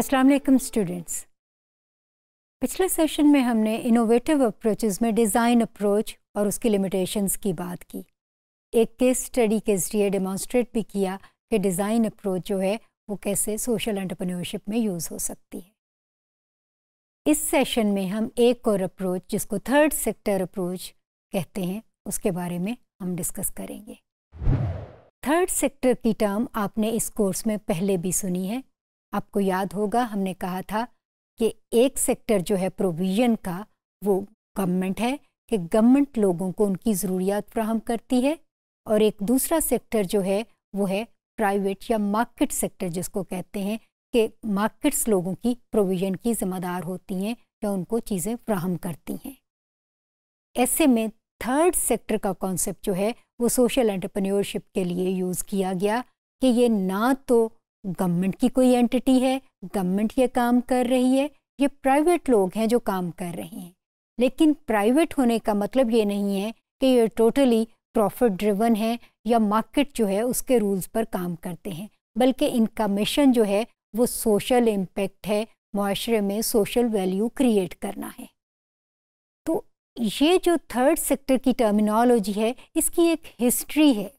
अस्सलाम वालेकुम स्टूडेंट्स पिछले सेशन में हमने इनोवेटिव अप्रोचेस में डिज़ाइन अप्रोच और उसकी लिमिटेशंस की बात की एक केस स्टडी के जरिए डेमॉन्स्ट्रेट भी किया कि डिज़ाइन अप्रोच जो है वो कैसे सोशल एंटरप्रेन्योरशिप में यूज़ हो सकती है इस सेशन में हम एक और अप्रोच जिसको थर्ड सेक्टर अप्रोच कहते हैं उसके बारे में हम डिस्कस करेंगे थर्ड सेक्टर की टर्म आपने इस कोर्स में पहले भी सुनी है आपको याद होगा हमने कहा था कि एक सेक्टर जो है प्रोविजन का वो गवर्नमेंट है कि गवर्नमेंट लोगों को उनकी ज़रूरियात फ्राहम करती है और एक दूसरा सेक्टर जो है वो है प्राइवेट या मार्केट सेक्टर जिसको कहते हैं कि मार्केट्स लोगों की प्रोविजन की ज़िम्मेदार होती हैं या उनको चीज़ें फ्राहम करती हैं ऐसे में थर्ड सेक्टर का कॉन्सेप्ट जो है वो सोशल एंटरप्रेन्योरशिप के लिए यूज़ किया गया कि ये ना तो गवर्नमेंट की कोई एंटिटी है गवर्नमेंट ये काम कर रही है ये प्राइवेट लोग हैं जो काम कर रहे हैं लेकिन प्राइवेट होने का मतलब ये नहीं है कि ये टोटली प्रॉफिट ड्रिवन है या मार्केट जो है उसके रूल्स पर काम करते हैं बल्कि इनका मिशन जो है वो सोशल इम्पेक्ट है माशरे में सोशल वैल्यू क्रिएट करना है तो ये जो थर्ड सेक्टर की टर्मिनोलॉजी है इसकी एक हिस्ट्री है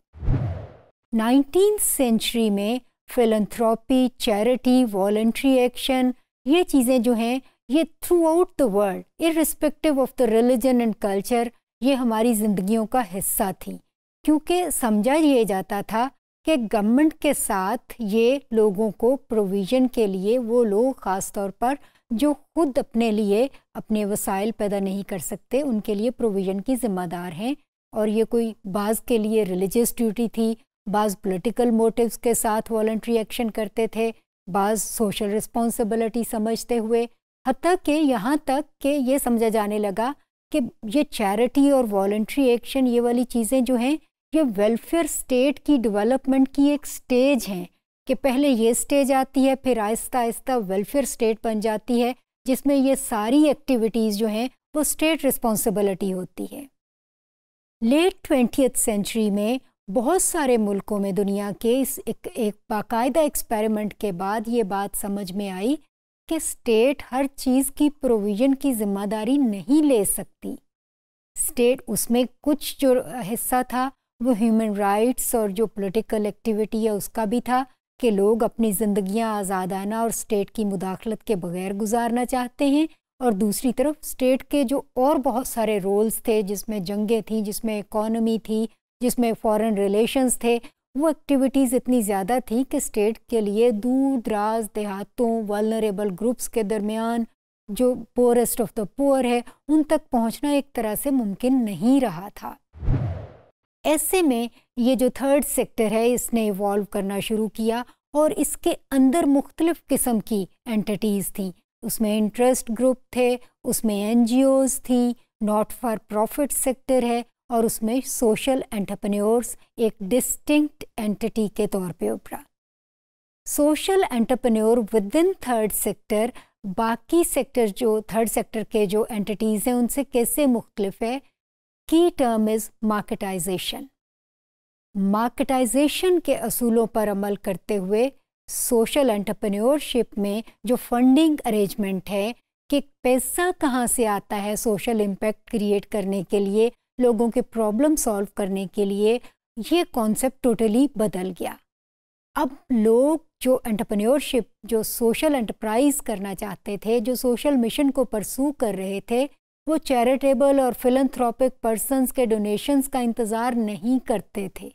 नाइनटीन सेंचुरी में फिलंथ्रॉपी चैरिटी वॉल्ट्री एक्शन ये चीज़ें जो हैं ये throughout the world irrespective of the religion and culture ये हमारी ज़िंदगियों का हिस्सा थी क्योंकि समझा ये जाता था कि गवर्नमेंट के साथ ये लोगों को प्रोविज़न के लिए वो लोग ख़ास तौर पर जो खुद अपने लिए अपने वसाइल पैदा नहीं कर सकते उनके लिए प्रोविज़न की ज़िम्मेदार हैं और ये कोई बाज़ के लिए रिलीजियस ड्यूटी थी बाज़ पॉलिटिकल मोटिव्स के साथ वॉल्ट्री एक्शन करते थे बाज़ सोशल रिस्पॉन्सिबिलिटी समझते हुए हती कि यहाँ तक कि ये समझा जाने लगा कि ये चैरिटी और वॉल्ट्री एक्शन ये वाली चीज़ें जो हैं ये वेलफेयर स्टेट की डेवलपमेंट की एक स्टेज हैं कि पहले ये स्टेज आती है फिर आहिस्ता आहिस्ता वेलफेयर स्टेट बन जाती है जिसमें ये सारी एक्टिविटीज़ जो हैं वो स्टेट रिस्पॉन्सिबिलिटी होती है लेट ट्वेंटी सेंचुरी में बहुत सारे मुल्कों में दुनिया के इस एक, एक बाकायदा एक्सपेरिमेंट के बाद ये बात समझ में आई कि स्टेट हर चीज़ की प्रोविज़न की जिम्मेदारी नहीं ले सकती स्टेट उसमें कुछ जो हिस्सा था वो ह्यूमन राइट्स और जो पॉलिटिकल एक्टिविटी है उसका भी था कि लोग अपनी ज़िंदगियां आज़ादाना और स्टेट की मुदाखलत के बगैर गुजारना चाहते हैं और दूसरी तरफ स्टेट के जो और बहुत सारे रोल्स थे जिसमें जंगें थी जिसमें इकॉनमी थी जिसमें फॉरेन रिलेशंस थे वो एक्टिविटीज़ इतनी ज़्यादा थी कि स्टेट के लिए दूर दराज देहातों वालनरेबल ग्रुप्स के दरमियान जो पोरेस्ट ऑफ द पोअर है उन तक पहुंचना एक तरह से मुमकिन नहीं रहा था ऐसे में ये जो थर्ड सेक्टर है इसने इवॉल्व करना शुरू किया और इसके अंदर मुख्तलिफ़ किस्म की एंटिटीज़ थी उसमें इंटरेस्ट ग्रुप थे उसमें एन थी नॉट फॉर प्रॉफिट सेक्टर है और उसमें सोशल एंटरप्रेन्योर्स एक डिस्टिंक्ट एंटिटी के तौर पे उभरा social entrepreneur within third sector बाकी सेक्टर जो थर्ड सेक्टर के जो एंटिटीज़ हैं उनसे कैसे मुख्तलिफ है की टर्म इज़ मार्केटाइजेशन मार्केटाइजेशन के असूलों पर अमल करते हुए सोशल एंटरप्रेन्योरशिप में जो फंडिंग अरेंजमेंट है कि पैसा कहाँ से आता है सोशल इम्पैक्ट क्रिएट करने के लिए लोगों के प्रॉब्लम सॉल्व करने के लिए ये कॉन्सेप्ट टोटली बदल गया अब लोग जो एंटरप्रेन्योरशिप जो सोशल एंटरप्राइज करना चाहते थे जो सोशल मिशन को परसू कर रहे थे वो चैरिटेबल और फिलंथ्रॉपिक पर्सनस के डोनेशंस का इंतज़ार नहीं करते थे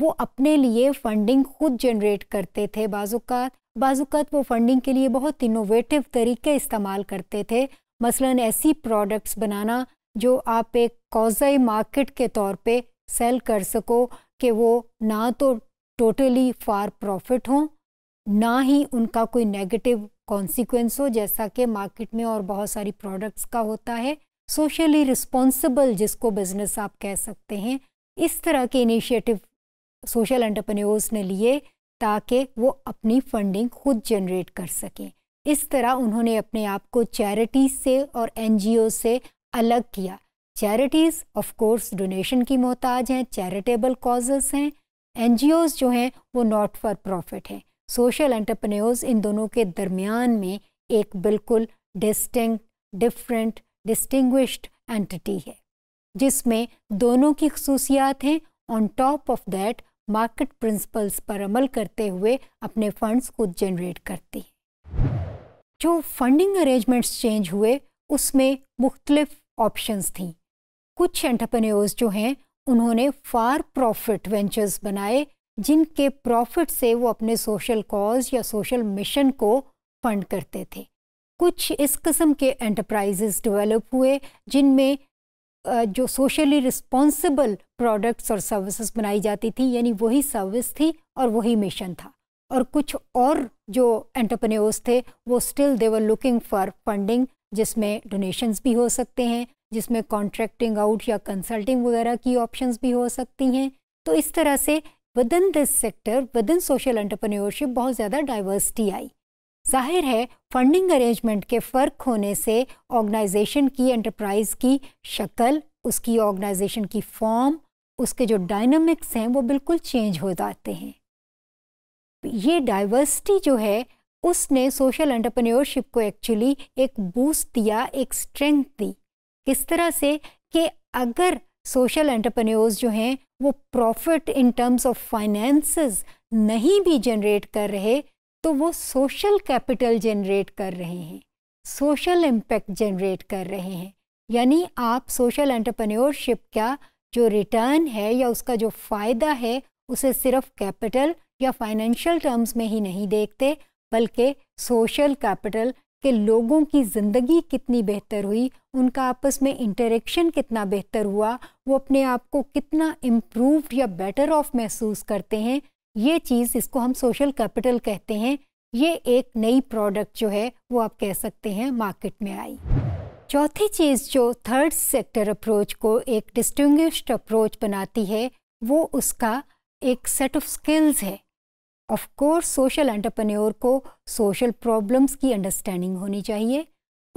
वो अपने लिए फंडिंग खुद जनरेट करते थे बाजुकात बाजुकात वो फंडिंग के लिए बहुत इनोवेटिव तरीके इस्तेमाल करते थे मसलन ऐसी प्रोडक्ट्स बनाना जो आप एक कॉजाई मार्केट के तौर पे सेल कर सको कि वो ना तो टोटली फार प्रॉफिट हो ना ही उनका कोई नेगेटिव कॉन्सिक्वेंस हो जैसा कि मार्केट में और बहुत सारी प्रोडक्ट्स का होता है सोशली रिस्पॉन्सिबल जिसको बिजनेस आप कह सकते हैं इस तरह के इनिशिएटिव सोशल एंटरप्रेन्योर्स ने लिए ताकि वो अपनी फंडिंग खुद जनरेट कर सकें इस तरह उन्होंने अपने आप को चैरिटी से और एनजीओ से अलग किया चैरिटीज़ ऑफ कोर्स डोनेशन की मोहताज हैं चैरिटेबल कॉजेस हैं एन जो हैं वो नॉट फॉर प्रॉफिट हैं सोशल एंटरप्रेन्योर्स इन दोनों के दरमियान में एक बिल्कुल डिस्टिंक्ट डिफरेंट डिस्टिंग्विश्ड एंटिटी है जिसमें दोनों की खसूसियात हैं on top of that market principles पर अमल करते हुए अपने फंड्स खुद जनरेट करती हैं जो फंडिंग अरेंजमेंट्स चेंज हुए उसमें मुख्तलिफ ऑप्शंस थी कुछ एंटरप्रेन्योर्स जो हैं उन्होंने फार प्रॉफिट वेंचर्स बनाए जिनके प्रॉफिट से वो अपने सोशल कॉज या सोशल मिशन को फंड करते थे कुछ इस किस्म के एंटरप्राइजेस डेवलप हुए जिनमें जो सोशली रिस्पॉन्सिबल प्रोडक्ट्स और सर्विसेज बनाई जाती थी यानी वही सर्विस थी और वही मिशन था और कुछ और जो एंटरप्रेन्योर्स थे वो still they were looking for funding जिसमें डोनेशंस भी हो सकते हैं जिसमें कॉन्ट्रैक्टिंग आउट या कंसल्टिंग वगैरह की ऑप्शंस भी हो सकती हैं तो इस तरह से within this sector within social entrepreneurship बहुत ज़्यादा डाइवर्सिटी आई जाहिर है फंडिंग अरेंजमेंट के फ़र्क होने से ऑर्गेनाइजेशन की एंटरप्राइज की शक्ल उसकी ऑर्गेनाइजेशन की फॉर्म उसके जो डायनमिक्स हैं वो बिल्कुल चेंज हो जाते हैं ये डाइवर्सिटी जो है उसने सोशल एंटरप्रेन्योरशिप को एक्चुअली एक बूस्ट दिया एक स्ट्रेंथ दी किस तरह से कि अगर सोशल एंटरप्रेन्योर्स जो हैं वो profit in terms of finance नहीं भी जनरेट कर रहे तो वो सोशल कैपिटल जनरेट कर रहे हैं सोशल इम्पैक्ट जनरेट कर रहे हैं यानी आप सोशल एंटरप्रेन्योरशिप का जो रिटर्न है या उसका जो फ़ायदा है उसे सिर्फ कैपिटल या फाइनेंशियल टर्म्स में ही नहीं देखते बल्कि सोशल कैपिटल के लोगों की ज़िंदगी कितनी बेहतर हुई उनका आपस में इंटरेक्शन कितना बेहतर हुआ वो अपने आप को कितना इम्प्रूव्ड या बेटर ऑफ महसूस करते हैं ये चीज़ इसको हम सोशल कैपिटल कहते हैं ये एक नई प्रोडक्ट जो है वो आप कह सकते हैं मार्केट में आई चौथी चीज़ जो थर्ड सेक्टर अप्रोच को एक डिस्टिंग्विश्ड अप्रोच बनाती है वो उसका एक सेट ऑफ स्किल्स है ऑफ कोर्स सोशल एंटरप्रेन्योर को सोशल प्रॉब्लम्स की अंडरस्टैंडिंग होनी चाहिए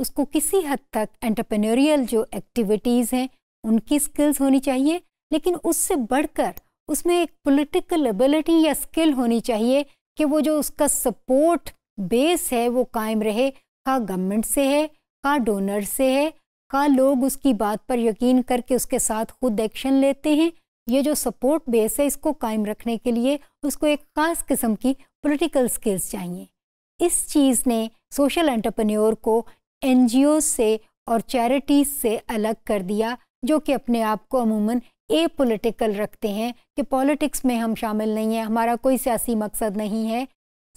उसको किसी हद तक एंटरप्रेन्योरियल जो एक्टिविटीज़ हैं उनकी स्किल्स होनी चाहिए लेकिन उससे बढ़कर उसमें एक पॉलिटिकल एबिलिटी या स्किल होनी चाहिए कि वो जो उसका सपोर्ट बेस है वो कायम रहे का हाँ, गवर्नमेंट से है का हाँ, डोनर से है का हाँ, लोग उसकी बात पर यकीन करके उसके साथ खुद एक्शन लेते हैं ये जो सपोर्ट बेस है इसको कायम रखने के लिए उसको एक ख़ास किस्म की पॉलिटिकल स्किल्स चाहिए इस चीज़ ने सोशल एंटरप्रेन्योर को एन से और चैरिटीज़ से अलग कर दिया जो कि अपने आप को अमूमन ए पोलिटिकल रखते हैं कि पॉलिटिक्स में हम शामिल नहीं हैं हमारा कोई सियासी मकसद नहीं है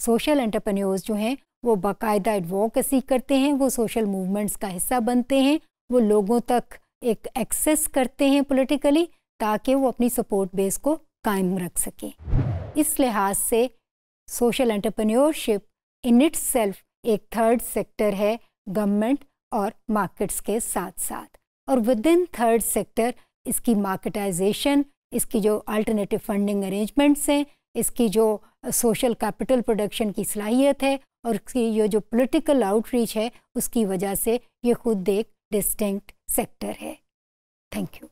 सोशल एंटरप्रेन्योर्स जो हैं वो बाकायदा एडवोकेसी करते हैं वो सोशल मूवमेंट्स का हिस्सा बनते हैं वो लोगों तक एक एक्सेस करते हैं पॉलिटिकली ताकि वो अपनी सपोर्ट बेस को कायम रख सकें इस लिहाज से social entrepreneurship in itself एक थर्ड सेक्टर है गवर्नमेंट और मार्केट्स के साथ साथ और विद इन थर्ड सेक्टर इसकी मार्केटाइजेशन इसकी जो अल्टरनेटिव फंडिंग अरेंजमेंट्स हैं इसकी जो सोशल कैपिटल प्रोडक्शन की सलाहियत है और इसकी ये जो पॉलिटिकल आउटरीच है उसकी वजह से ये खुद एक डिस्टिंक्ट सेक्टर है थैंक यू